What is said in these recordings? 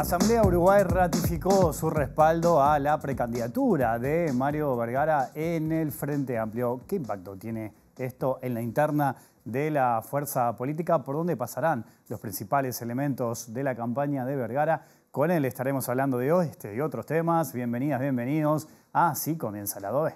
Asamblea Uruguay ratificó su respaldo a la precandidatura de Mario Vergara en el Frente Amplio. ¿Qué impacto tiene esto en la interna de la fuerza política? ¿Por dónde pasarán los principales elementos de la campaña de Vergara? Con él estaremos hablando de hoy, este y otros temas. Bienvenidas, bienvenidos. Así comienza la DOE.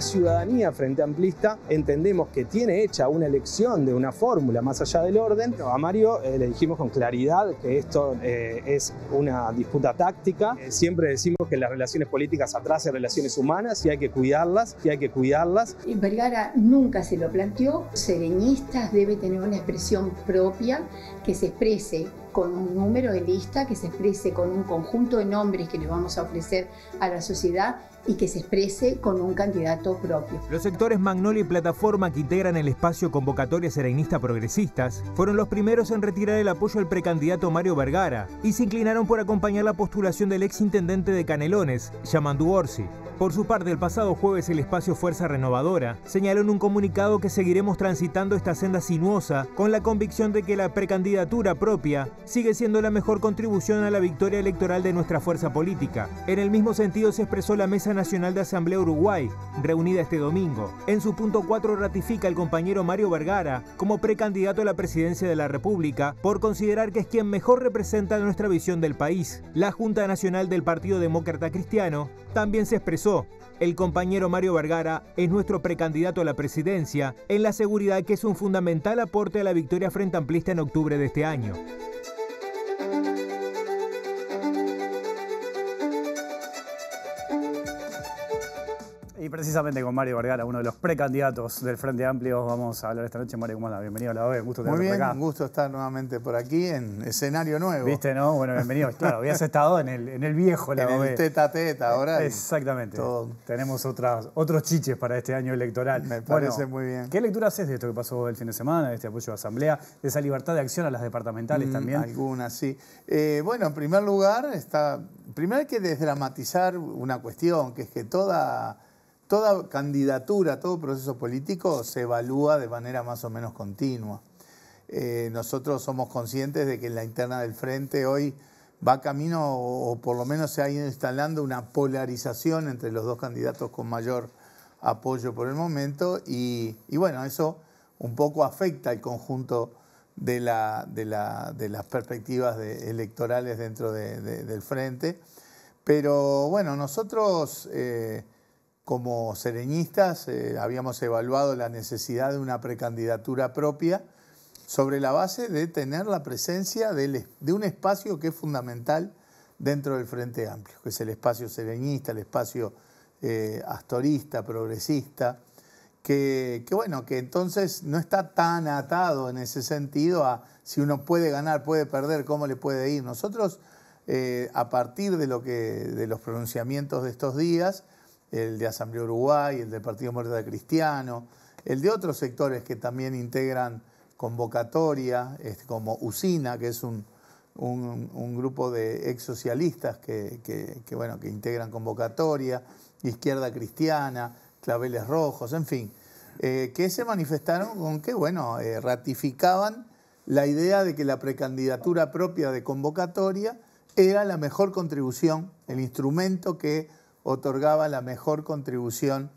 ciudadanía frente amplista entendemos que tiene hecha una elección de una fórmula más allá del orden. A Mario eh, le dijimos con claridad que esto eh, es una disputa táctica. Eh, siempre decimos que las relaciones políticas atrás relaciones humanas y hay que cuidarlas, y hay que cuidarlas. Vergara nunca se lo planteó. Sereñistas debe tener una expresión propia que se exprese con un número de lista, que se exprese con un conjunto de nombres que le vamos a ofrecer a la sociedad y que se exprese con un candidato propio. Los sectores Magnolia y Plataforma que integran el espacio Convocatoria Serenista Progresistas fueron los primeros en retirar el apoyo al precandidato Mario Vergara y se inclinaron por acompañar la postulación del ex intendente de Canelones, Yamandu Orsi. Por su parte, el pasado jueves el espacio Fuerza Renovadora señaló en un comunicado que seguiremos transitando esta senda sinuosa con la convicción de que la precandidatura propia sigue siendo la mejor contribución a la victoria electoral de nuestra fuerza política. En el mismo sentido se expresó la Mesa Nacional de Asamblea Uruguay, reunida este domingo. En su punto 4 ratifica el compañero Mario Vergara como precandidato a la presidencia de la República por considerar que es quien mejor representa nuestra visión del país. La Junta Nacional del Partido Demócrata Cristiano también se expresó el compañero Mario Vergara es nuestro precandidato a la presidencia en la seguridad que es un fundamental aporte a la victoria frente amplista en octubre de este año. precisamente con Mario Vergara, uno de los precandidatos del Frente Amplio. Vamos a hablar esta noche. Mario, ¿cómo andas? Bienvenido a la OE, gusto tenerte Muy bien, Un gusto estar nuevamente por aquí en escenario nuevo. Viste, ¿no? Bueno, bienvenido. claro, habías estado en el, en el viejo, la En el teta teta ahora. Exactamente. Tenemos otras, otros chiches para este año electoral. Me parece muy bien. ¿Qué lectura haces de esto que pasó el fin de semana, de este apoyo a Asamblea, de esa libertad de acción a las departamentales mm, también? Algunas, sí. Eh, bueno, en primer lugar, está, primero hay que desdramatizar una cuestión, que es que toda toda candidatura, todo proceso político se evalúa de manera más o menos continua. Eh, nosotros somos conscientes de que la interna del frente hoy va camino o, por lo menos se ha ido instalando una polarización entre los dos candidatos con mayor apoyo por el momento y, bueno, eso un poco afecta el conjunto de, las perspectivas electorales dentro del frente. Pero bueno, nosotros... Eh, como sereñistas eh, habíamos evaluado la necesidad de una precandidatura propia sobre la base de tener la presencia de, un espacio que es fundamental dentro del Frente Amplio, que es el espacio sereñista, el espacio eh, astorista, progresista, que, bueno, que entonces no está tan atado en ese sentido a si uno puede ganar, puede perder, cómo le puede ir. Nosotros, eh, a partir de, lo que, de los pronunciamientos de estos días, el de Asamblea Uruguay, el del Partido de Cristiano, el de otros sectores que también integran convocatoria, este, como Usina, que es un, grupo de ex socialistas que, bueno, que integran convocatoria, Izquierda Cristiana, Claveles Rojos, en fin, eh, que se manifestaron con que bueno, eh, ratificaban la idea de que la precandidatura propia de convocatoria era la mejor contribución, el instrumento que otorgaba la mejor contribución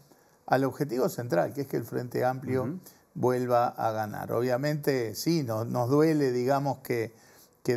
al objetivo central, que es que el Frente Amplio vuelva a ganar. Obviamente, sí, nos duele, digamos, que,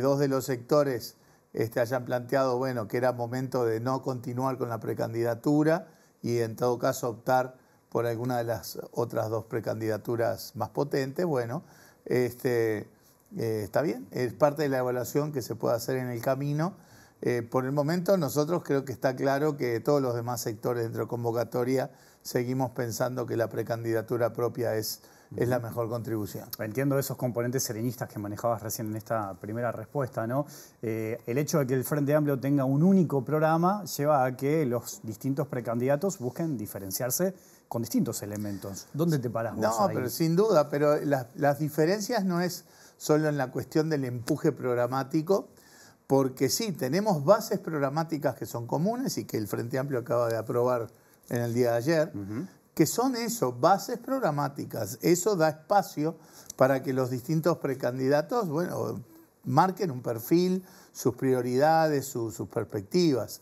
dos de los sectores este, hayan planteado, bueno, que era momento de no continuar con la precandidatura y en todo caso optar por alguna de las otras dos precandidaturas más potentes, bueno, este, eh, está bien, es parte de la evaluación que se puede hacer en el camino eh, por el momento nosotros creo que está claro que todos los demás sectores dentro de convocatoria seguimos pensando que la precandidatura propia es, es la mejor contribución. Entiendo esos componentes serenistas que manejabas recién en esta primera respuesta, ¿no? Eh, el hecho de que el Frente Amplio tenga un único programa lleva a que los distintos precandidatos busquen diferenciarse con distintos elementos. ¿Dónde te paras vos No, pero sin duda, pero las, las diferencias no es solo en la cuestión del empuje programático, porque sí, tenemos bases programáticas que son comunes y que el Frente Amplio acaba de aprobar en el día de ayer, que son eso, bases programáticas. Eso da espacio para que los distintos precandidatos, bueno, marquen un perfil, sus prioridades, sus perspectivas.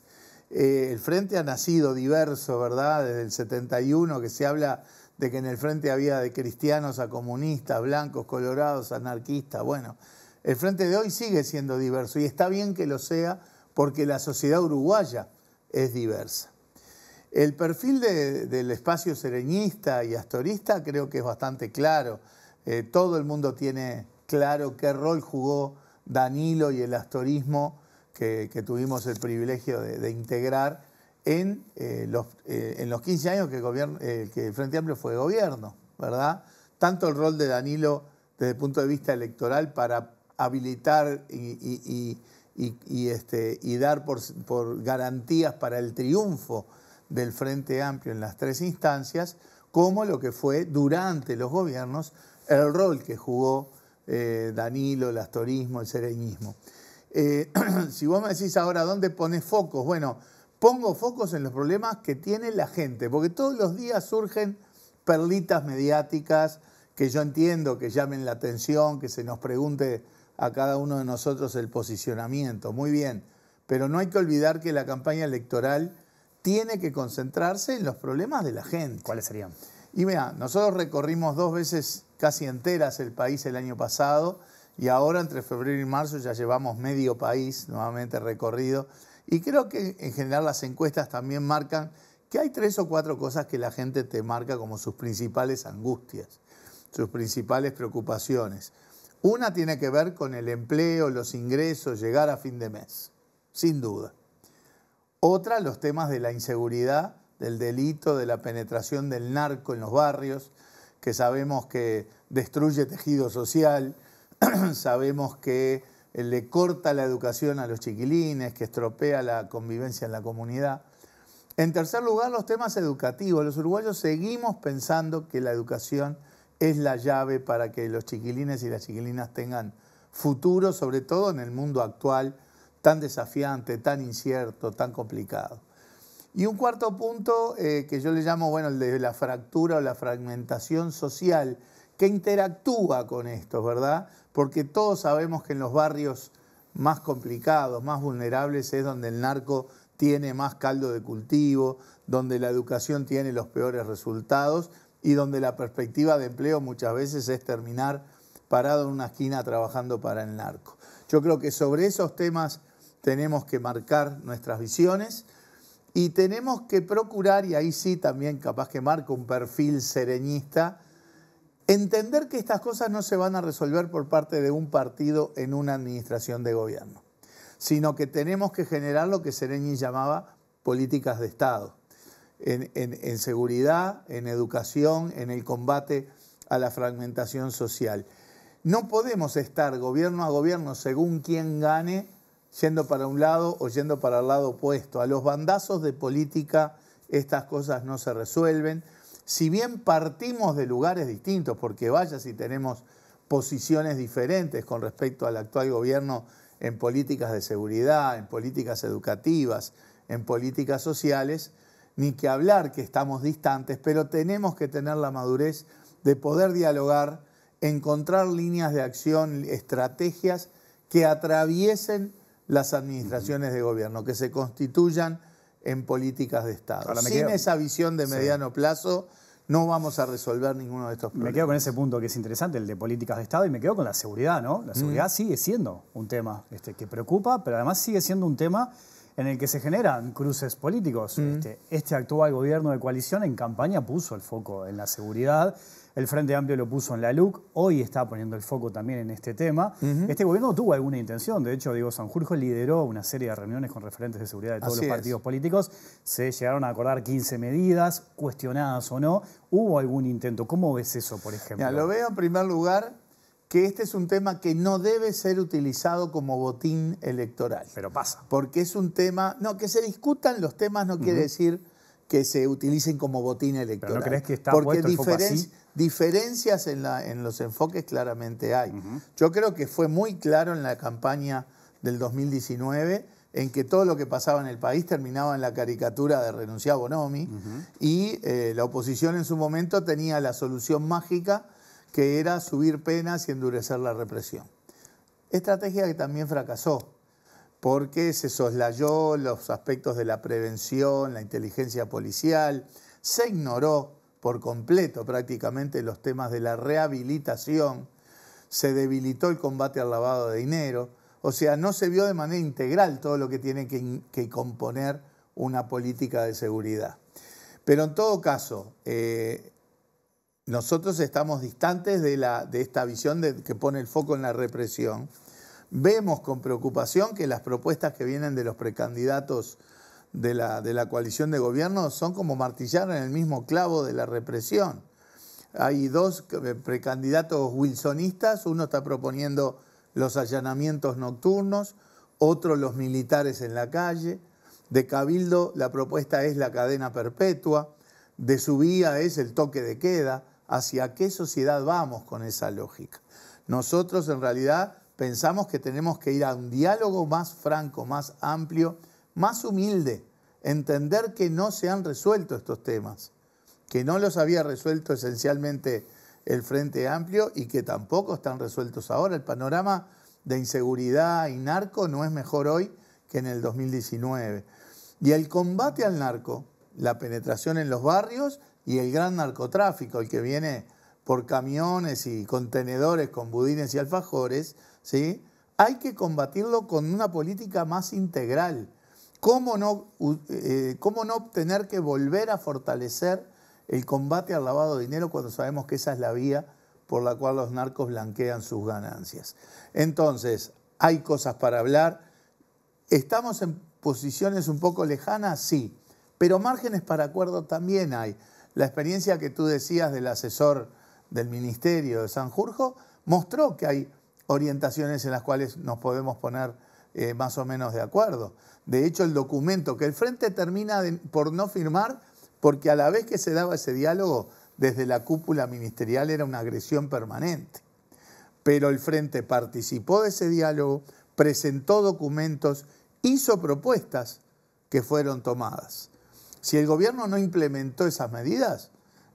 Eh, el Frente ha nacido diverso, ¿verdad? Desde el 71 que se habla de que en el Frente había de cristianos a comunistas, blancos, colorados, anarquistas, bueno. El frente de hoy sigue siendo diverso y está bien que lo sea porque la sociedad uruguaya es diversa. El perfil del espacio sereñista y astorista creo que es bastante claro. Eh, todo el mundo tiene claro qué rol jugó Danilo y el astorismo que, tuvimos el privilegio de, integrar en, eh, los, 15 eh, años que, que el Frente Amplio fue gobierno, ¿verdad? Tanto el rol de Danilo desde el punto de vista electoral para habilitar y, y, y, este, dar por, garantías para el triunfo del Frente Amplio en las tres instancias, como lo que fue durante los gobiernos el rol que jugó eh, Danilo, el astorismo, el sereñismo. Eh, si vos me decís ahora dónde pones focos, bueno, pongo focos en los problemas que tiene la gente, porque todos los días surgen perlitas mediáticas que yo entiendo que llamen la atención, que se nos pregunte a cada uno de nosotros el posicionamiento. Muy bien, pero no hay que olvidar que la campaña electoral tiene que concentrarse en los problemas de la gente. ¿Cuáles serían? Y vean, nosotros recorrimos dos veces casi enteras el país el año pasado y ahora entre febrero y marzo ya llevamos medio país nuevamente recorrido. Y creo que en general las encuestas también marcan que hay tres o cuatro cosas que la gente te marca como sus principales angustias, sus principales preocupaciones. Una tiene que ver con el empleo, los ingresos, llegar a fin de mes, sin duda. Otra, los temas de la inseguridad, del delito, de la penetración del narco en los barrios, que sabemos que destruye tejido social, sabemos que eh, le corta la educación a los chiquilines, que estropea la convivencia en la comunidad. En tercer lugar, los temas educativos. Los uruguayos seguimos pensando que la educación es la llave para que los chiquilines y las chiquilinas tengan futuro, sobre todo en el mundo actual tan desafiante, tan incierto, tan complicado. Y un cuarto punto eh, que yo le llamo, bueno, el de la fractura o la fragmentación social, que interactúa con esto, ¿verdad? Porque todos sabemos que en los barrios más complicados, más vulnerables, es donde el narco tiene más caldo de cultivo, donde la educación tiene los peores resultados y donde la perspectiva de empleo muchas veces es terminar parado en una esquina trabajando para el narco. Yo creo que sobre esos temas tenemos que marcar nuestras visiones y tenemos que procurar, y ahí sí también capaz que marca un perfil sereñista, entender que estas cosas no se van a resolver por parte de un partido en una administración de gobierno, sino que tenemos que generar lo que Sereñi llamaba políticas de Estado en, seguridad, en educación, en el combate a la fragmentación social. No podemos estar gobierno a gobierno según quien gane, yendo para un lado o yendo para el lado opuesto. A los bandazos de política estas cosas no se resuelven. Si bien partimos de lugares distintos, porque vaya si tenemos posiciones diferentes con respecto al actual gobierno en políticas de seguridad, en políticas educativas, en políticas sociales, ni que hablar que estamos distantes, pero tenemos que tener la madurez de poder dialogar, encontrar líneas de acción, estrategias que atraviesen las administraciones de gobierno, que se constituyan en políticas de Estado. Sin esa visión de mediano plazo no vamos a resolver ninguno de estos problemas. Me quedo con ese punto que es interesante, el de políticas de Estado, y me quedo con la seguridad, ¿no? La mm. seguridad sigue siendo un tema este, que preocupa, pero además sigue siendo un tema en el que se generan cruces políticos. Mm. Este, este, actual gobierno de coalición en campaña puso el foco en la seguridad, el Frente Amplio lo puso en la LUC, hoy está poniendo el foco también en este tema. Este gobierno tuvo alguna intención, de hecho, Diego Sanjurjo lideró una serie de reuniones con referentes de seguridad de todos los partidos políticos, se llegaron a acordar 15 medidas, cuestionadas o no. ¿Hubo algún intento? ¿Cómo ves eso, por ejemplo? Ya, lo veo en primer lugar que este es un tema que no debe ser utilizado como botín electoral. Pero pasa. Porque es un tema, no, que se discutan los temas no quiere decir que se utilicen como botín electoral. no crees que Porque diferencias en, la, en, los enfoques claramente hay. Yo creo que fue muy claro en la campaña del 2019 en que todo lo que pasaba en el país terminaba en la caricatura de renunciar a Bonomi y eh, la oposición en su momento tenía la solución mágica que era subir penas y endurecer la represión. Estrategia que también fracasó, porque se soslayó los aspectos de la prevención, la inteligencia policial, se ignoró por completo prácticamente los temas de la rehabilitación, se debilitó el combate al lavado de dinero, o sea, no se vio de manera integral todo lo que tiene que, componer una política de seguridad. Pero en todo caso, eh, nosotros estamos distantes de, esta visión que pone el foco en la represión. Vemos con preocupación que las propuestas que vienen de los precandidatos de la, de la coalición de gobierno son como martillar en el mismo clavo de la represión. Hay dos eh, precandidatos wilsonistas, uno está proponiendo los allanamientos nocturnos, otro los militares en la calle. De Cabildo la propuesta es la cadena perpetua, de vía es el toque de queda hacia qué sociedad vamos con esa lógica. Nosotros en realidad pensamos que tenemos que ir a un diálogo más franco, más amplio, más humilde, entender que no se han resuelto estos temas, que no los había resuelto esencialmente el Frente Amplio y que tampoco están resueltos ahora. El panorama de inseguridad y narco no es mejor hoy que en el 2019. Y el combate al narco, la penetración en los barrios, y el gran narcotráfico, el que viene por camiones y contenedores con budines y alfajores, ¿sí? hay que combatirlo con una política más integral. ¿Cómo no, eh, ¿Cómo no tener que volver a fortalecer el combate al lavado de dinero cuando sabemos que esa es la vía por la cual los narcos blanquean sus ganancias? Entonces, hay cosas para hablar. ¿Estamos en posiciones un poco lejanas? Sí, pero márgenes para acuerdo también hay. La experiencia que tú decías del asesor del Ministerio de Sanjurjo mostró que hay orientaciones en las cuales nos podemos poner eh, más o menos de acuerdo. De hecho, el documento que el Frente termina por no firmar, porque a la vez que se daba ese diálogo, desde la cúpula ministerial era una agresión permanente. Pero el Frente participó de ese diálogo, presentó documentos, hizo propuestas que fueron tomadas. Si el gobierno no implementó esas medidas,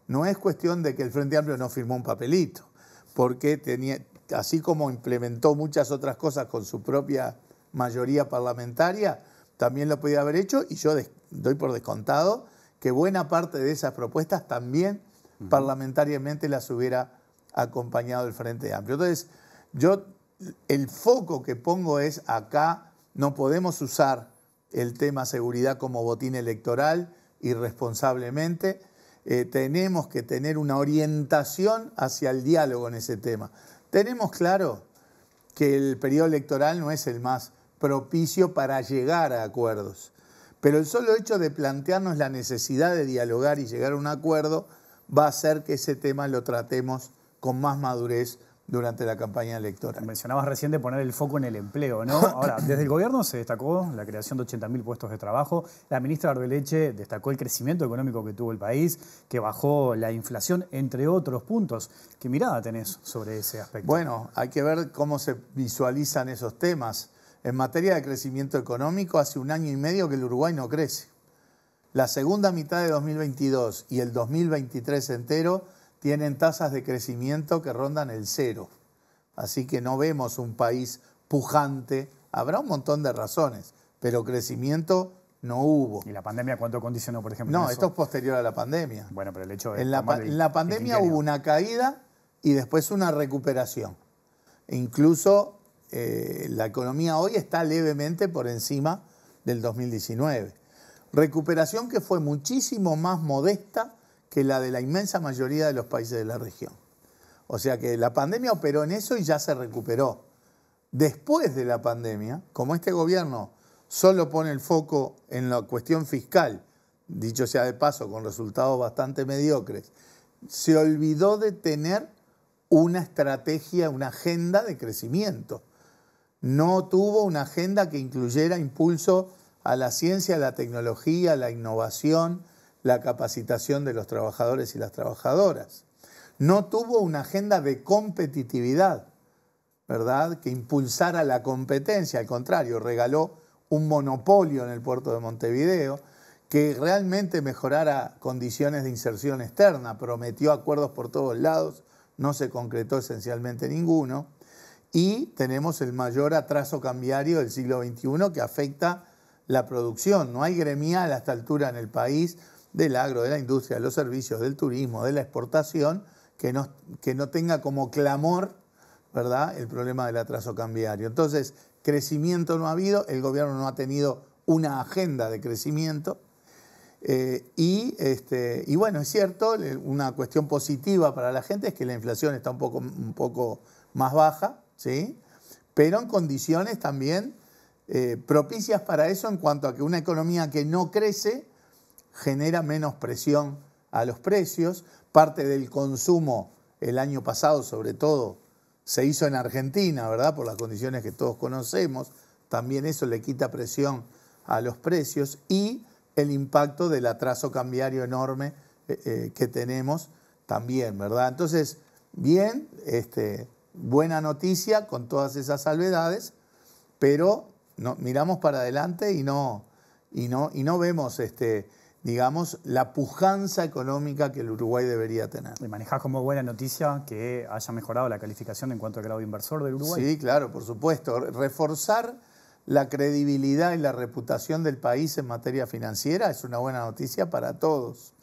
no es cuestión de que el Frente Amplio no firmó un papelito, porque tenía, así como implementó muchas otras cosas con su propia mayoría parlamentaria, también lo podía haber hecho y yo doy por descontado que buena parte de esas propuestas también parlamentariamente las hubiera acompañado el Frente Amplio. Entonces, yo el foco que pongo es acá no podemos usar el tema seguridad como botín electoral irresponsablemente, responsablemente eh, tenemos que tener una orientación hacia el diálogo en ese tema. Tenemos claro que el periodo electoral no es el más propicio para llegar a acuerdos, pero el solo hecho de plantearnos la necesidad de dialogar y llegar a un acuerdo va a hacer que ese tema lo tratemos con más madurez durante la campaña electoral. Mencionabas recién de poner el foco en el empleo, ¿no? Ahora, desde el gobierno se destacó la creación de 80.000 puestos de trabajo. La ministra Arbeleche destacó el crecimiento económico que tuvo el país, que bajó la inflación, entre otros puntos. ¿Qué mirada tenés sobre ese aspecto? Bueno, hay que ver cómo se visualizan esos temas. En materia de crecimiento económico, hace un año y medio que el Uruguay no crece. La segunda mitad de 2022 y el 2023 entero tienen tasas de crecimiento que rondan el cero. Así que no vemos un país pujante. Habrá un montón de razones, pero crecimiento no hubo. ¿Y la pandemia cuánto condicionó, por ejemplo? No, esto es posterior a la pandemia. Bueno, pero el hecho es En la, en la pandemia hubo una caída y después una recuperación. E incluso eh, la economía hoy está levemente por encima del 2019. Recuperación que fue muchísimo más modesta que la de la inmensa mayoría de los países de la región. O sea que la pandemia operó en eso y ya se recuperó. Después de la pandemia, como este gobierno solo pone el foco en la cuestión fiscal, dicho sea de paso, con resultados bastante mediocres, se olvidó de tener una estrategia, una agenda de crecimiento. No tuvo una agenda que incluyera impulso a la ciencia, a la tecnología, a la innovación, la capacitación de los trabajadores y las trabajadoras. No tuvo una agenda de competitividad, ¿verdad? Que impulsara la competencia, al contrario, regaló un monopolio en el puerto de Montevideo que realmente mejorara condiciones de inserción externa, prometió acuerdos por todos lados, no se concretó esencialmente ninguno, y tenemos el mayor atraso cambiario del siglo XXI que afecta la producción. No hay gremial a esta altura en el país del agro, de la industria, de los servicios, del turismo, de la exportación, que no, que no tenga como clamor ¿verdad? el problema del atraso cambiario. Entonces, crecimiento no ha habido, el gobierno no ha tenido una agenda de crecimiento. Eh, y, este, y bueno, es cierto, una cuestión positiva para la gente es que la inflación está un poco, un poco más baja, ¿sí? pero en condiciones también eh, propicias para eso en cuanto a que una economía que no crece genera menos presión a los precios. Parte del consumo el año pasado, sobre todo, se hizo en Argentina, ¿verdad? Por las condiciones que todos conocemos. También eso le quita presión a los precios y el impacto del atraso cambiario enorme eh, eh, que tenemos también, ¿verdad? Entonces, bien, este, buena noticia con todas esas salvedades, pero miramos para adelante y no, y no, y no vemos este, digamos, la pujanza económica que el Uruguay debería tener. ¿Y manejás como buena noticia que haya mejorado la calificación en cuanto a grado inversor del Uruguay? Sí, claro, por supuesto. Reforzar la credibilidad y la reputación del país en materia financiera es una buena noticia para todos.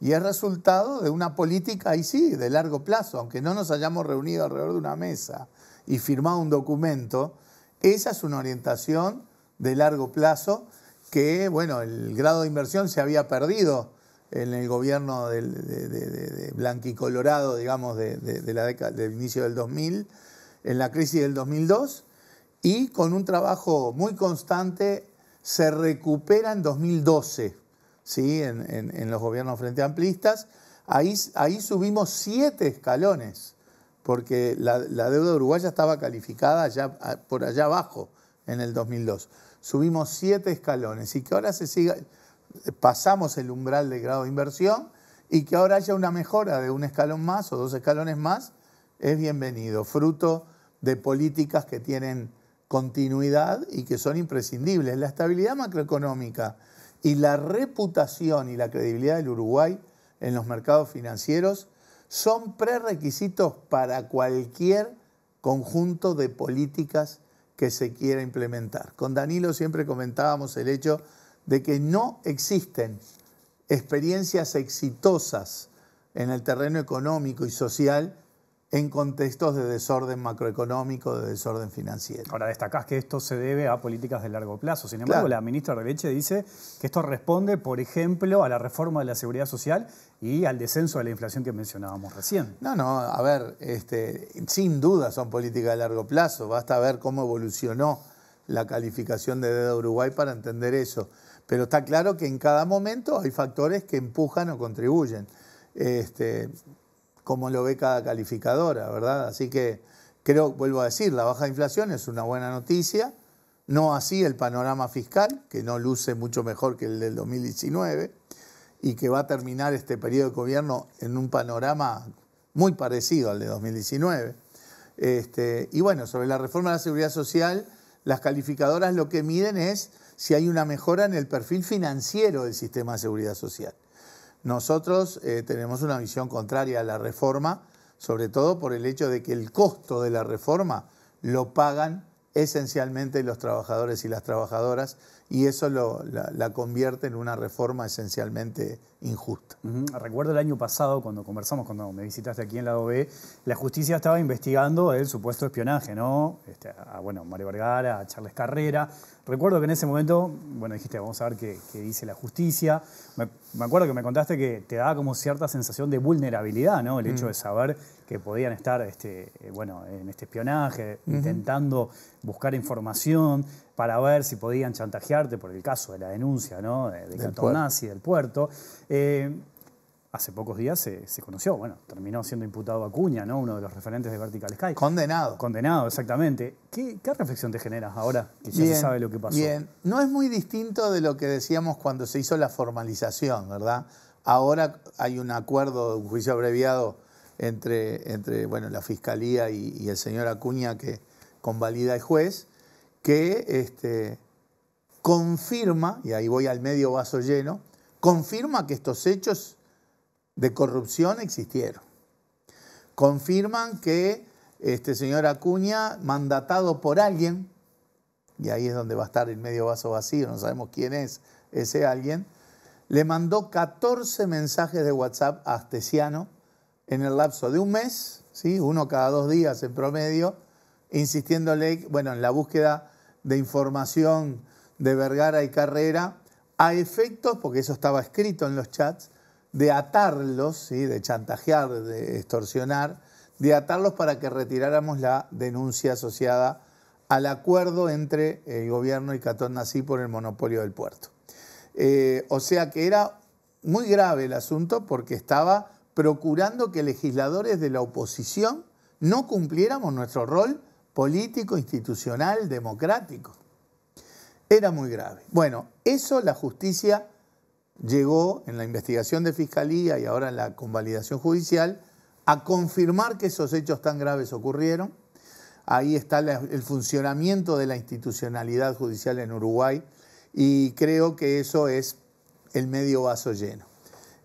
Y es resultado de una política, ahí sí, de largo plazo, aunque no nos hayamos reunido alrededor de una mesa y firmado un documento, esa es una orientación de largo plazo que bueno, el grado de inversión se había perdido en el gobierno de, Colorado, digamos, de, la década, del inicio del 2000, en la crisis del 2002, y con un trabajo muy constante se recupera en 2012, ¿sí? en, los gobiernos frente amplistas. Ahí, ahí subimos siete escalones, porque la, la deuda uruguaya estaba calificada ya por allá abajo en el 2002 subimos siete escalones y que ahora se siga, pasamos el umbral de grado de inversión y que ahora haya una mejora de un escalón más o dos escalones más, es bienvenido, fruto de políticas que tienen continuidad y que son imprescindibles. La estabilidad macroeconómica y la reputación y la credibilidad del Uruguay en los mercados financieros son prerequisitos para cualquier conjunto de políticas que se quiera implementar. Con Danilo siempre comentábamos el hecho de que no existen experiencias exitosas en el terreno económico y social en contextos de desorden macroeconómico, de desorden financiero. Ahora, destacás que esto se debe a políticas de largo plazo. Sin embargo, la ministra Releche dice que esto responde, por ejemplo, a la reforma de la seguridad social y al descenso de la inflación que mencionábamos recién. No, no, a ver, este, sin duda son políticas de largo plazo. Basta ver cómo evolucionó la calificación de deuda Uruguay para entender eso. Pero está claro que en cada momento hay factores que empujan o contribuyen. Este, como lo ve cada calificadora, ¿verdad? Así que creo, vuelvo a decir, la baja inflación es una buena noticia, no así el panorama fiscal, que no luce mucho mejor que el del 2019 y que va a terminar este periodo de gobierno en un panorama muy parecido al de 2019. Este, y bueno, sobre la reforma de la seguridad social, las calificadoras lo que miden es si hay una mejora en el perfil financiero del sistema de seguridad social. Nosotros eh, tenemos una visión contraria a la reforma, sobre todo por el hecho de que el costo de la reforma lo pagan esencialmente los trabajadores y las trabajadoras y eso la, convierte en una reforma esencialmente injusta. Recuerdo el año pasado cuando conversamos, cuando me visitaste aquí en la OB, la justicia estaba investigando el supuesto espionaje, ¿no? Este, a bueno, Mario Vergara, a Charles Carrera. Recuerdo que en ese momento, bueno, dijiste, vamos a ver qué, dice la justicia. Me, acuerdo que me contaste que te daba como cierta sensación de vulnerabilidad, ¿no? El mm. hecho de saber que podían estar este, eh, bueno, en este espionaje, intentando buscar información para ver si podían chantajearte por el caso de la denuncia ¿no? de, de del puerto. Eh, hace pocos días se, conoció, bueno, terminó siendo imputado Acuña, ¿no? uno de los referentes de Vertical Sky. Condenado. Condenado, exactamente. ¿Qué, reflexión te generas ahora que ya se sabe lo que pasó? Bien, no es muy distinto de lo que decíamos cuando se hizo la formalización, ¿verdad? Ahora hay un acuerdo, un juicio abreviado entre, bueno, la fiscalía y, el señor Acuña que convalida el juez, que este, confirma, y ahí voy al medio vaso lleno, confirma que estos hechos de corrupción existieron. Confirman que este señor Acuña, mandatado por alguien, y ahí es donde va a estar el medio vaso vacío, no sabemos quién es ese alguien, le mandó 14 mensajes de WhatsApp a Astesiano en el lapso de un mes, ¿sí? uno cada dos días en promedio, insistiéndole bueno, en la búsqueda de información de Vergara y Carrera, a efectos, porque eso estaba escrito en los chats, de atarlos, ¿sí? de chantajear, de extorsionar, de atarlos para que retiráramos la denuncia asociada al acuerdo entre el gobierno y Catón Nací por el monopolio del puerto. Eh, o sea que era muy grave el asunto porque estaba procurando que legisladores de la oposición no cumpliéramos nuestro rol político, institucional, democrático. Era muy grave. Bueno, eso la justicia llegó en la investigación de fiscalía y ahora en la convalidación judicial a confirmar que esos hechos tan graves ocurrieron. Ahí está el funcionamiento de la institucionalidad judicial en Uruguay y creo que eso es el medio vaso lleno.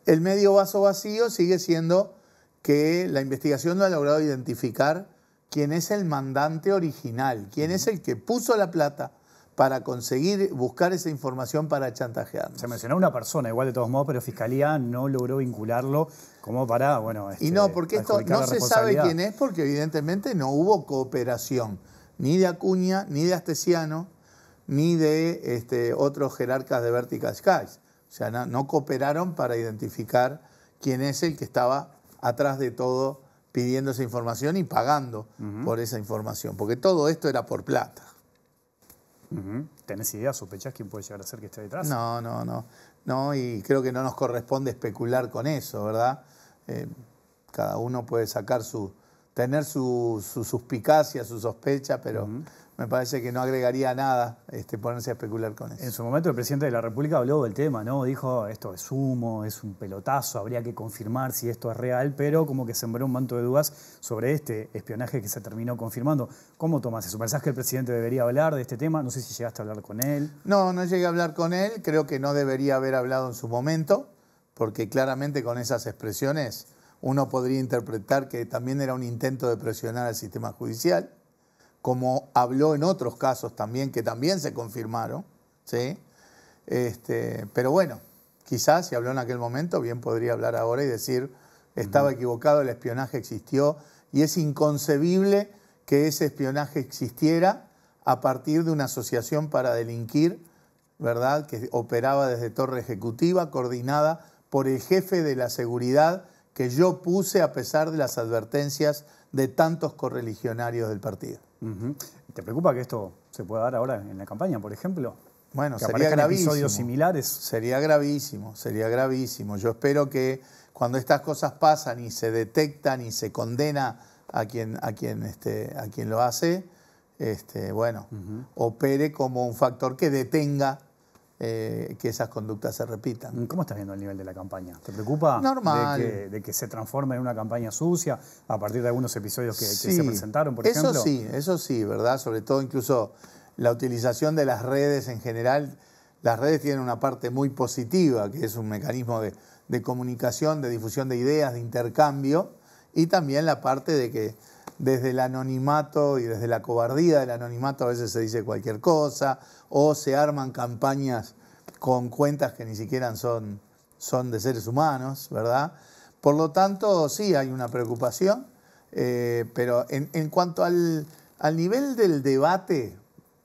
El medio vaso vacío sigue siendo que la investigación no ha logrado identificar quién es el mandante original, quién es el que puso la plata para conseguir buscar esa información para chantajear. Se mencionó una persona, igual de todos modos, pero Fiscalía no logró vincularlo como para, bueno... y este, no, porque esto no se sabe quién es porque evidentemente no hubo cooperación, ni de Acuña, ni de Astesiano, ni de este, otros jerarcas de Vertical Skies. O sea, no, cooperaron para identificar quién es el que estaba atrás de todo pidiendo esa información y pagando por esa información, porque todo esto era por plata. ¿Tenés idea, sospechás quién puede llegar a ser que esté detrás? No, no, no. No, y creo que no nos corresponde especular con eso, ¿verdad? Eh, cada uno puede sacar su, tener su, su suspicacia, su sospecha, pero me parece que no agregaría nada este, ponerse a especular con eso. En su momento el presidente de la República habló del tema, ¿no? Dijo, esto es humo, es un pelotazo, habría que confirmar si esto es real, pero como que sembró un manto de dudas sobre este espionaje que se terminó confirmando. ¿Cómo tomas eso? ¿Pensás que el presidente debería hablar de este tema? No sé si llegaste a hablar con él. No, no llegué a hablar con él, creo que no debería haber hablado en su momento, porque claramente con esas expresiones uno podría interpretar que también era un intento de presionar al sistema judicial, como habló en otros casos también, que también se confirmaron, ¿sí? Este, pero bueno, quizás si habló en aquel momento, bien podría hablar ahora y decir, estaba equivocado, el espionaje existió, y es inconcebible que ese espionaje existiera a partir de una asociación para delinquir, ¿verdad?, que operaba desde torre ejecutiva, coordinada por el jefe de la seguridad que yo puse a pesar de las advertencias de tantos correligionarios del partido. ¿Te preocupa que esto se pueda dar ahora en la campaña, por ejemplo? Bueno, sería gravísimo. episodios similares. Sería gravísimo, sería gravísimo. Yo espero que cuando estas cosas pasan y se detectan y se condena a quien, a quien, este, a quien lo hace, este, bueno, opere como un factor que detenga eh, que esas conductas se repitan. ¿Cómo estás viendo el nivel de la campaña? ¿Te preocupa De, que, se transforme en una campaña sucia a partir de algunos episodios que, se presentaron, por eso ejemplo? Eso sí, eso sí, ¿verdad? Sobre todo incluso la utilización de las redes en general. Las redes tienen una parte muy positiva, que es un mecanismo de comunicación, de difusión de ideas, de intercambio, y también la parte de que desde el anonimato y desde la cobardía del anonimato a veces se dice cualquier cosa, o se arman campañas con cuentas que ni siquiera son, son de seres humanos, ¿verdad? Por lo tanto, sí hay una preocupación, eh, pero en, cuanto al, nivel del debate,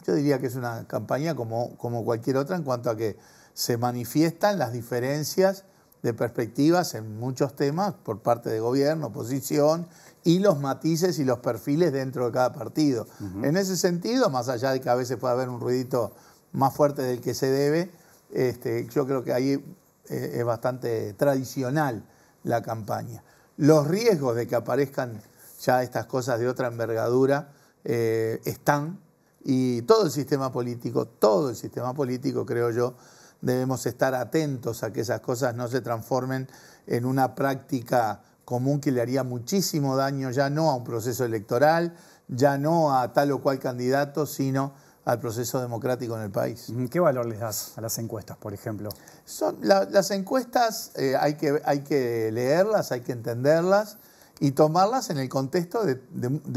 yo diría que es una campaña como, como cualquier otra en cuanto a que se manifiestan las diferencias de perspectivas en muchos temas por parte de gobierno, oposición y los matices y los perfiles dentro de cada partido. En ese sentido, más allá de que a veces pueda haber un ruidito más fuerte del que se debe, este, yo creo que ahí eh, es bastante tradicional la campaña. Los riesgos de que aparezcan ya estas cosas de otra envergadura eh, están y todo el sistema político, todo el sistema político, creo yo, debemos estar atentos a que esas cosas no se transformen en una práctica común que le haría muchísimo daño ya no a un proceso electoral, ya no a tal o cual candidato, sino al proceso democrático en el país. Mm, ¿Qué valor les das a las encuestas, por ejemplo? Son, las encuestas eh, hay, que, hay que leerlas, hay que entenderlas y tomarlas en el contexto de,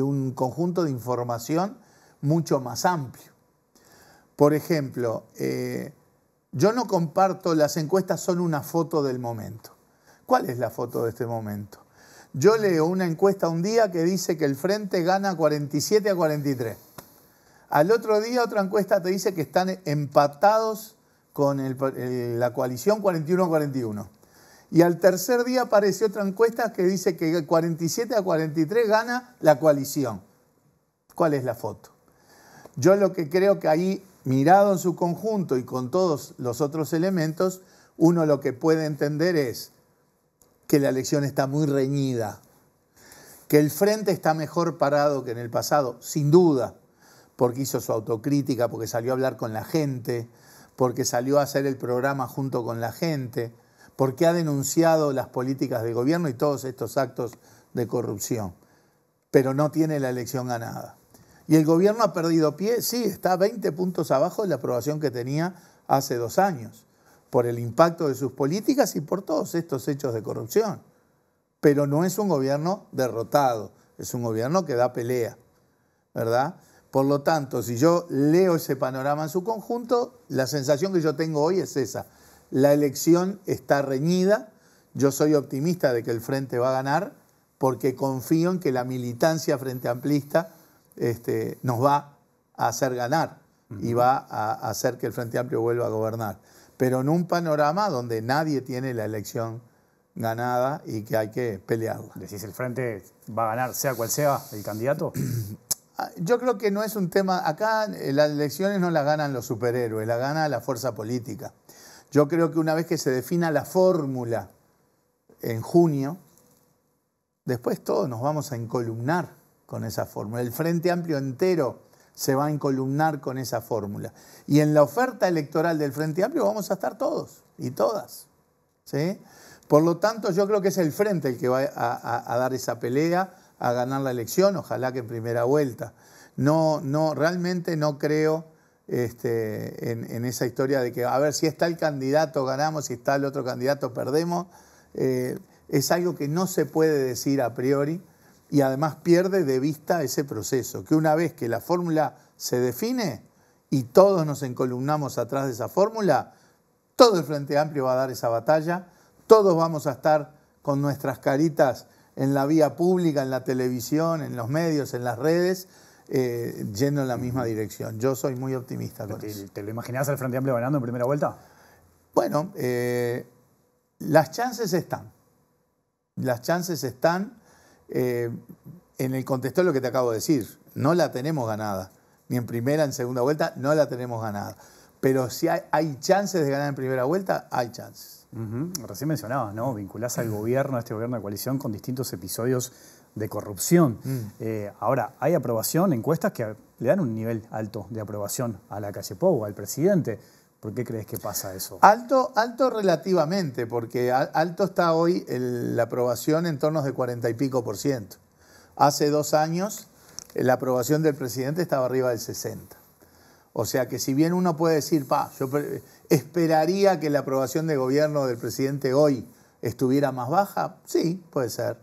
un conjunto de información mucho más amplio. Por ejemplo, eh, yo no comparto, las encuestas son una foto del momento. ¿Cuál es la foto de este momento? Yo leo una encuesta un día que dice que el frente gana 47 a 43. Al otro día otra encuesta te dice que están empatados con la coalición 41 a 41. Y al tercer día aparece otra encuesta que dice que 47 a 43 gana la coalición. ¿Cuál es la foto? Yo lo que creo que ahí, mirado en su conjunto y con todos los otros elementos, uno lo que puede entender es que la elección está muy reñida, que el frente está mejor parado que en el pasado, sin duda, porque hizo su autocrítica, porque salió a hablar con la gente, porque salió a hacer el programa junto con la gente, porque ha denunciado las políticas del gobierno y todos estos actos de corrupción, pero no tiene la elección ganada. Y el gobierno ha perdido pie, sí, está 20 puntos abajo de la aprobación que tenía hace dos años por el impacto de sus políticas y por todos estos hechos de corrupción. Pero no es un gobierno derrotado, es un gobierno que da pelea, ¿verdad? Por lo tanto, si yo leo ese panorama en su conjunto, la sensación que yo tengo hoy es esa. La elección está reñida, yo soy optimista de que el frente va a ganar porque confío en que la militancia frente amplista este, nos va a hacer ganar y va a hacer que el Frente Amplio vuelva a gobernar pero en un panorama donde nadie tiene la elección ganada y que hay que pelearla. ¿Decís el frente va a ganar, sea cual sea el candidato? Ah, yo creo que no es un tema. Acá eh, las elecciones no las ganan los superhéroes, las gana la fuerza política. Yo creo que una vez que se defina la fórmula en junio, después todos nos vamos a encolumnar con esa fórmula. El Frente Amplio entero se va a incolumnar con esa fórmula. Y en la oferta electoral del Frente Amplio vamos a estar todos y todas. ¿sí? Por lo tanto, yo creo que es el Frente el que va a, dar esa pelea, a ganar la elección, ojalá que en primera vuelta. No, no, realmente no creo este, en, esa historia de que, a ver, si está el candidato ganamos, si está el otro candidato perdemos. Eh, es algo que no se puede decir a priori y además pierde de vista ese proceso, que una vez que la fórmula se define y todos nos encolumnamos atrás de esa fórmula, todo el Frente Amplio va a dar esa batalla, todos vamos a estar con nuestras caritas en la vía pública, en la televisión, en los medios, en las redes, eh, yendo en la misma dirección. Yo soy muy optimista ¿Te, lo imaginabas el Frente Amplio ganando en primera vuelta? Bueno, eh, las chances están. Las chances están. Eh, en el contexto de lo que te acabo de decir, no la tenemos ganada. Ni en primera, ni en segunda vuelta, no la tenemos ganada. Pero si hay, chances de ganar en primera vuelta, hay chances. Recién mencionabas, ¿no? Vinculás al gobierno, a este gobierno de coalición, con distintos episodios de corrupción. Mm. Eh, ahora, hay aprobación, encuestas que le dan un nivel alto de aprobación a la calle Pou, al presidente. ¿Por qué crees que pasa eso? Alto, alto relativamente, porque alto está hoy la aprobación en torno de 40 y pico por ciento. Hace dos años eh, la aprobación del presidente estaba arriba del 60. O sea que si bien uno puede decir, pa, yo esperaría que la aprobación de gobierno del presidente hoy estuviera más baja, sí, puede ser,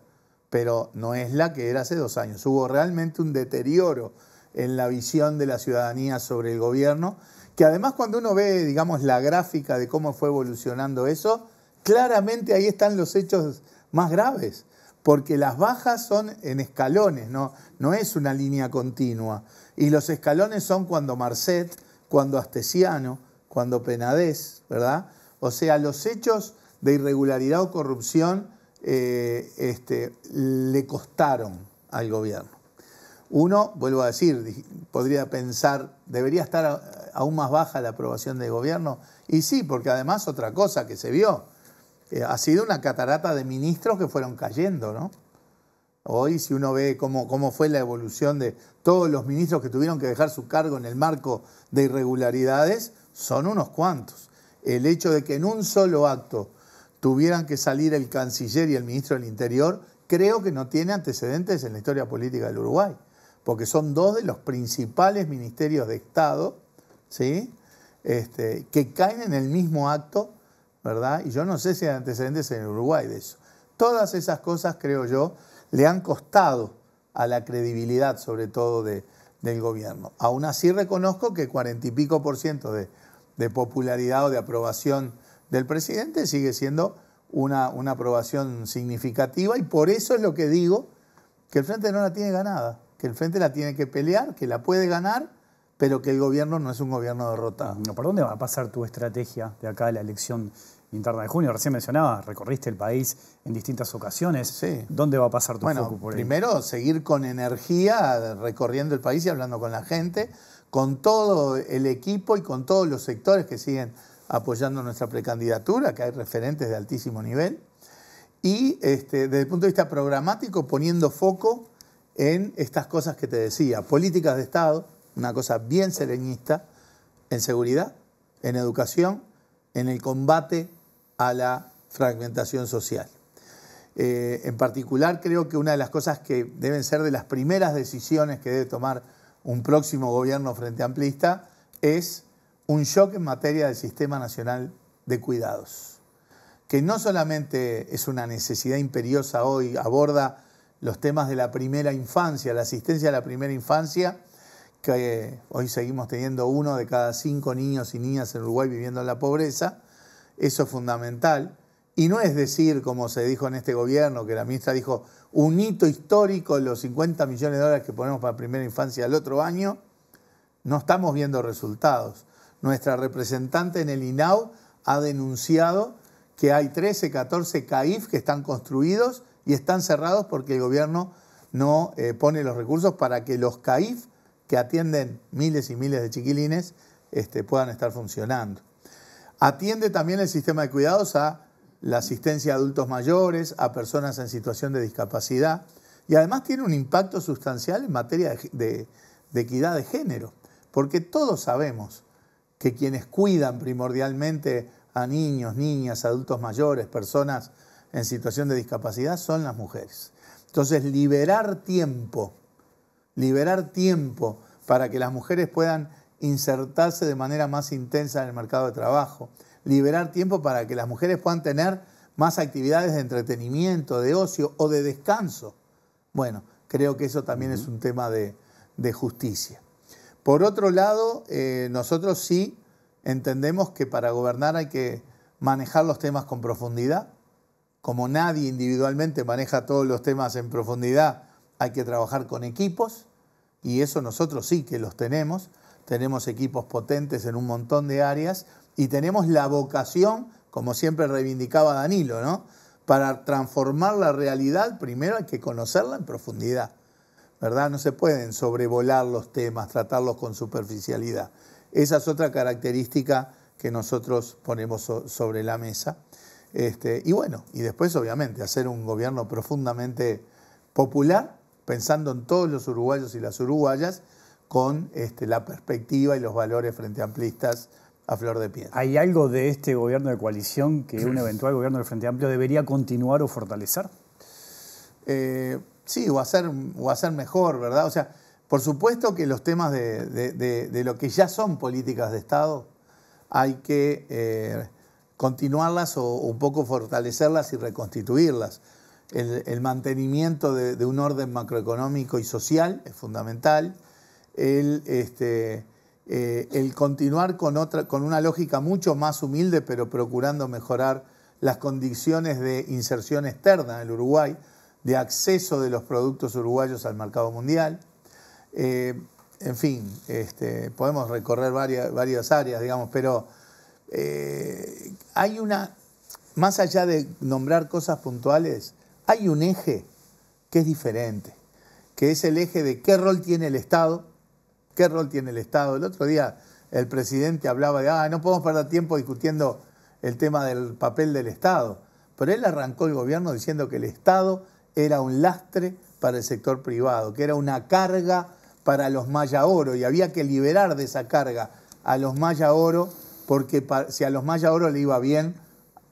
pero no es la que era hace dos años. Hubo realmente un deterioro en la visión de la ciudadanía sobre el gobierno que además cuando uno ve, digamos, la gráfica de cómo fue evolucionando eso, claramente ahí están los hechos más graves, porque las bajas son en escalones, no, no es una línea continua. Y los escalones son cuando Marcet, cuando Astesiano, cuando Penadez. ¿verdad? O sea, los hechos de irregularidad o corrupción eh, este, le costaron al gobierno. Uno, vuelvo a decir, podría pensar, ¿debería estar aún más baja la aprobación del gobierno? Y sí, porque además otra cosa que se vio, eh, ha sido una catarata de ministros que fueron cayendo, ¿no? Hoy, si uno ve cómo fue la evolución de todos los ministros que tuvieron que dejar su cargo en el marco de irregularidades, son unos cuantos. El hecho de que en un solo acto tuvieran que salir el canciller y el ministro del Interior, creo que no tiene antecedentes en la historia política del Uruguay porque son dos de los principales ministerios de Estado, ¿sí? Este, que caen en el mismo acto, ¿verdad? Y yo no sé si hay antecedentes en Uruguay de eso. Todas esas cosas, creo yo, le han costado a la credibilidad, sobre todo del gobierno. Aún así reconozco que cuarenta y pico por ciento de, de, popularidad o de aprobación del presidente sigue siendo una, una aprobación significativa y por eso es lo que digo, que el Frente no la tiene ganada que el frente la tiene que pelear, que la puede ganar, pero que el gobierno no es un gobierno derrotado. Ah, no, ¿Por dónde va a pasar tu estrategia de acá a la elección interna de junio? Recién mencionaba, recorriste el país en distintas ocasiones. Sí. ¿Dónde va a pasar tu Primero, seguir con energía recorriendo el país y hablando con la gente, con todo el equipo y con todos los sectores que siguen apoyando nuestra precandidatura, que hay referentes de altísimo nivel. Y este, desde el punto de vista programático, poniendo foco en estas cosas que te decía, políticas de Estado, una cosa bien serenista, en seguridad, en educación, en el combate a la fragmentación social. Eh, en particular, creo que una de las cosas que deben ser de las primeras decisiones que debe tomar un próximo gobierno frente amplista es un shock en materia del Sistema Nacional de Cuidados, que no solamente es una necesidad imperiosa hoy, aborda los temas de la primera infancia, la asistencia a la primera infancia, que eh, hoy seguimos teniendo uno de cada cinco niños y niñas en Uruguay viviendo en la pobreza, eso es fundamental. Y no es decir, como se dijo en este gobierno, que la ministra dijo, un hito histórico, los 50 millones de dólares que ponemos para primera infancia el otro año, no estamos viendo resultados. Nuestra representante en el INAU ha denunciado que hay 13, 14 CAIF que están construidos y están cerrados porque el gobierno no eh, pone los recursos para que los CAIF, que atienden miles y miles de chiquilines, este, puedan estar funcionando. Atiende también el sistema de cuidados a la asistencia a adultos mayores, a personas en situación de discapacidad y además tiene un impacto sustancial en materia de equidad de género, porque todos sabemos que quienes cuidan primordialmente a niños, niñas, adultos mayores, personas en situación de discapacidad son las mujeres. Entonces, liberar tiempo, liberar tiempo para que las mujeres puedan insertarse de manera más intensa en el mercado de trabajo, liberar tiempo para que las mujeres puedan tener más actividades de entretenimiento, de ocio o de descanso. Bueno, creo que eso también es un tema de, justicia. Por otro lado, eh, nosotros sí entendemos que para gobernar hay que manejar los temas con profundidad, como nadie individualmente maneja todos los temas en profundidad, hay que trabajar con equipos y eso nosotros sí que los tenemos. Tenemos equipos potentes en un montón de áreas y tenemos la vocación, como siempre reivindicaba Danilo, Para transformar la realidad primero hay que conocerla en profundidad, ¿verdad? No se pueden sobrevolar los temas, tratarlos con superficialidad. Esa es otra característica que nosotros ponemos sobre la mesa. Este, y bueno, y después obviamente hacer un gobierno profundamente popular, pensando en todos los uruguayos y las uruguayas, con este, la perspectiva y los valores frente amplistas a flor de piel. ¿Hay algo de este gobierno de coalición que un mm. eventual gobierno del Frente Amplio debería continuar o fortalecer? Eh, sí, o hacer, o mejor, ¿verdad? O sea, por supuesto que los temas de, lo que ya son políticas de Estado hay que eh, continuarlas o, un poco fortalecerlas y reconstituirlas. El, mantenimiento de, un orden macroeconómico y social es fundamental. Este, eh, el, continuar con, otra, con una lógica mucho más humilde, pero procurando mejorar las condiciones de inserción externa en el Uruguay, de acceso de los productos uruguayos al mercado mundial. Eh, en fin, este, podemos recorrer varias, varias áreas, digamos, pero eh, hay una, más allá de nombrar cosas puntuales, hay un eje que es diferente, que es el eje de qué rol tiene el Estado, qué rol tiene el Estado. El otro día el presidente hablaba de, ah, no podemos perder tiempo discutiendo el tema del papel del Estado, pero él arrancó el gobierno diciendo que el Estado era un lastre para el sector privado, que era una carga para los maya oro y había que liberar de esa carga a los maya oro porque si a los maya oro le iba bien,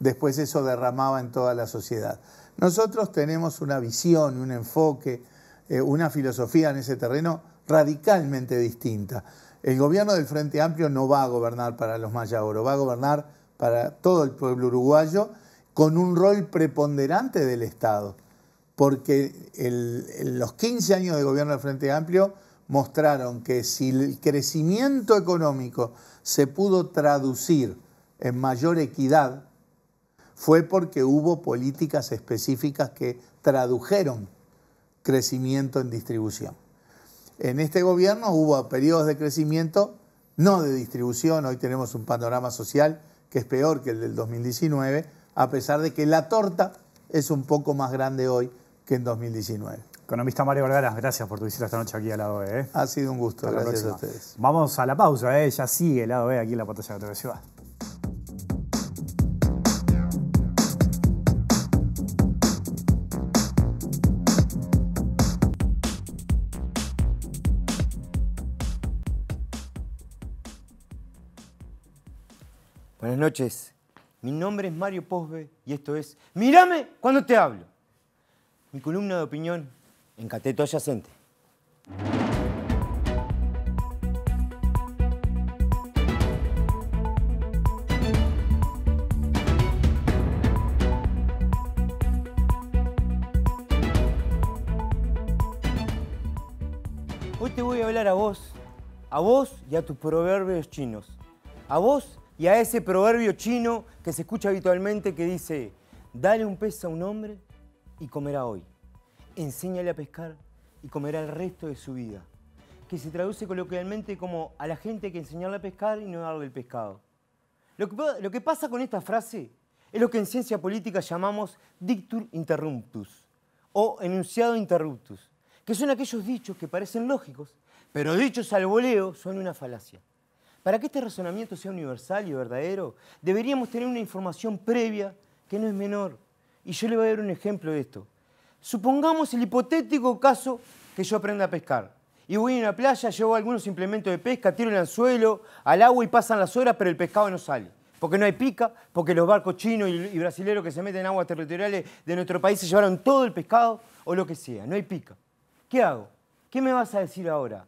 después eso derramaba en toda la sociedad. Nosotros tenemos una visión, un enfoque, eh, una filosofía en ese terreno radicalmente distinta. El gobierno del Frente Amplio no va a gobernar para los mayas va a gobernar para todo el pueblo uruguayo con un rol preponderante del Estado, porque los 15 años de gobierno del Frente Amplio mostraron que si el crecimiento económico se pudo traducir en mayor equidad, fue porque hubo políticas específicas que tradujeron crecimiento en distribución. En este gobierno hubo periodos de crecimiento, no de distribución, hoy tenemos un panorama social que es peor que el del 2019, a pesar de que la torta es un poco más grande hoy que en 2019. Economista Mario Vergara, gracias por tu visita esta noche aquí al lado B. ¿eh? Ha sido un gusto, gracias a ustedes. Vamos a la pausa, ¿eh? ya sigue el lado de aquí en la pantalla de TV Ciudad. Buenas noches, mi nombre es Mario Posbe y esto es Mírame cuando te hablo. Mi columna de opinión en cateto adyacente. Hoy te voy a hablar a vos, a vos y a tus proverbios chinos, a vos y a ese proverbio chino que se escucha habitualmente que dice, dale un pez a un hombre y comerá hoy enséñale a pescar y comerá el resto de su vida, que se traduce coloquialmente como a la gente que enseñarle a pescar y no darle el pescado. Lo que, lo que pasa con esta frase es lo que en ciencia política llamamos dictur interruptus o enunciado interruptus, que son aquellos dichos que parecen lógicos, pero dichos al voleo son una falacia. Para que este razonamiento sea universal y verdadero, deberíamos tener una información previa que no es menor. Y yo le voy a dar un ejemplo de esto. Supongamos el hipotético caso que yo aprenda a pescar. Y voy a una playa, llevo algunos implementos de pesca, tiro el anzuelo al agua y pasan las horas, pero el pescado no sale. Porque no hay pica, porque los barcos chinos y brasileños que se meten en aguas territoriales de nuestro país se llevaron todo el pescado o lo que sea. No hay pica. ¿Qué hago? ¿Qué me vas a decir ahora?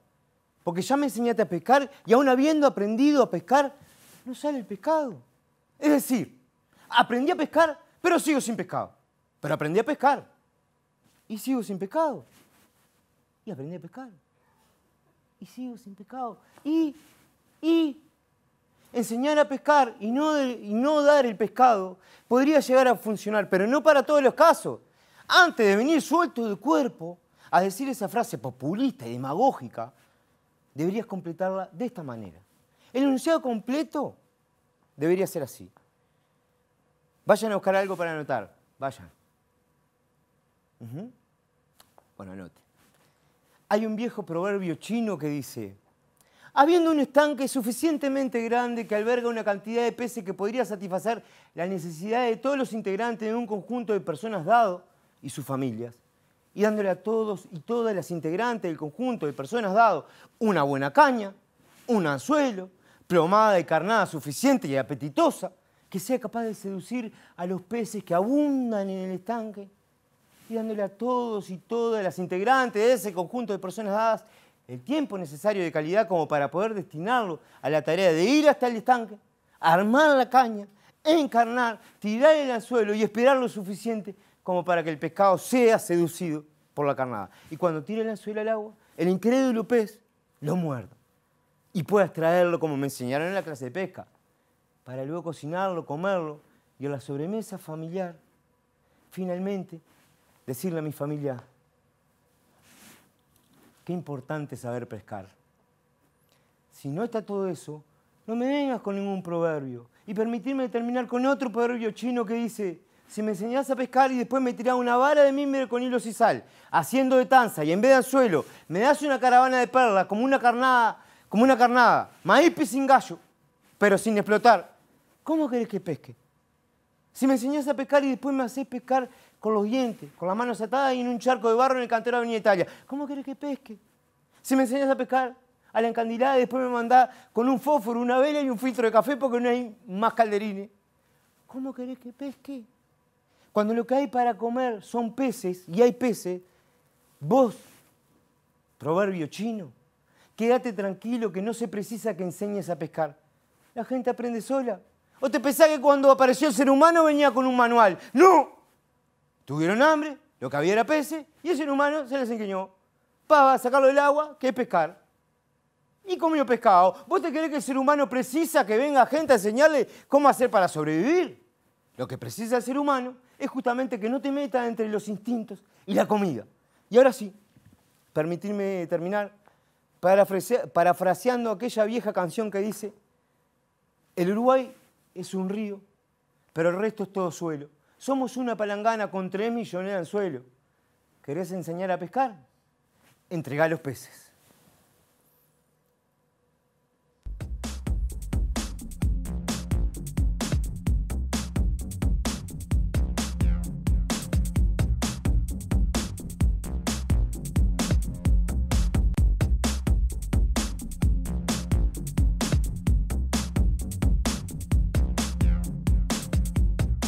Porque ya me enseñaste a pescar y aún habiendo aprendido a pescar, no sale el pescado. Es decir, aprendí a pescar, pero sigo sin pescado. Pero aprendí a pescar y sigo sin pecado. Y aprendí a pescar, Y sigo sin pecado. Y, y enseñar a pescar y no, y no dar el pescado podría llegar a funcionar, pero no para todos los casos. Antes de venir suelto del cuerpo a decir esa frase populista y demagógica, deberías completarla de esta manera. El enunciado completo debería ser así. Vayan a buscar algo para anotar. Vayan. Bueno, Hay un viejo proverbio chino que dice, habiendo un estanque suficientemente grande que alberga una cantidad de peces que podría satisfacer la necesidad de todos los integrantes de un conjunto de personas dado y sus familias, y dándole a todos y todas las integrantes del conjunto de personas dado una buena caña, un anzuelo, plomada y carnada suficiente y apetitosa, que sea capaz de seducir a los peces que abundan en el estanque dándole a todos y todas las integrantes de ese conjunto de personas dadas el tiempo necesario de calidad como para poder destinarlo a la tarea de ir hasta el estanque, armar la caña, encarnar, tirar el anzuelo y esperar lo suficiente como para que el pescado sea seducido por la carnada. Y cuando tire el anzuelo al agua, el incrédulo pez lo muerda y puedas traerlo como me enseñaron en la clase de pesca, para luego cocinarlo, comerlo y en la sobremesa familiar, finalmente decirle a mi familia, qué importante saber pescar. Si no está todo eso, no me vengas con ningún proverbio. Y permitirme terminar con otro proverbio chino que dice, si me enseñás a pescar y después me tirás una vara de mimbre con hilos y sal, haciendo de tanza y en vez de anzuelo, me das una caravana de perlas como una carnada, como una carnada, maíz sin gallo, pero sin explotar, ¿cómo querés que pesque? Si me enseñás a pescar y después me haces pescar con los dientes, con las manos atadas y en un charco de barro en el cantero de Avenida Italia. ¿Cómo querés que pesque? Si me enseñas a pescar a la encandilada y después me mandás con un fósforo, una vela y un filtro de café porque no hay más calderines. ¿Cómo querés que pesque? Cuando lo que hay para comer son peces y hay peces, vos, proverbio chino, quédate tranquilo que no se precisa que enseñes a pescar. La gente aprende sola. ¿O te pensás que cuando apareció el ser humano venía con un manual? ¡No! Tuvieron hambre, lo que había era peces, y el ser humano se les engañó. Para sacarlo del agua, que es pescar. Y comió pescado. ¿Vos te crees que el ser humano precisa que venga gente a enseñarle cómo hacer para sobrevivir? Lo que precisa el ser humano es justamente que no te metas entre los instintos y la comida. Y ahora sí, permitirme terminar parafraseando aquella vieja canción que dice, el Uruguay es un río, pero el resto es todo suelo. Somos una palangana con 3 millones al suelo. ¿Querés enseñar a pescar? Entrega los peces.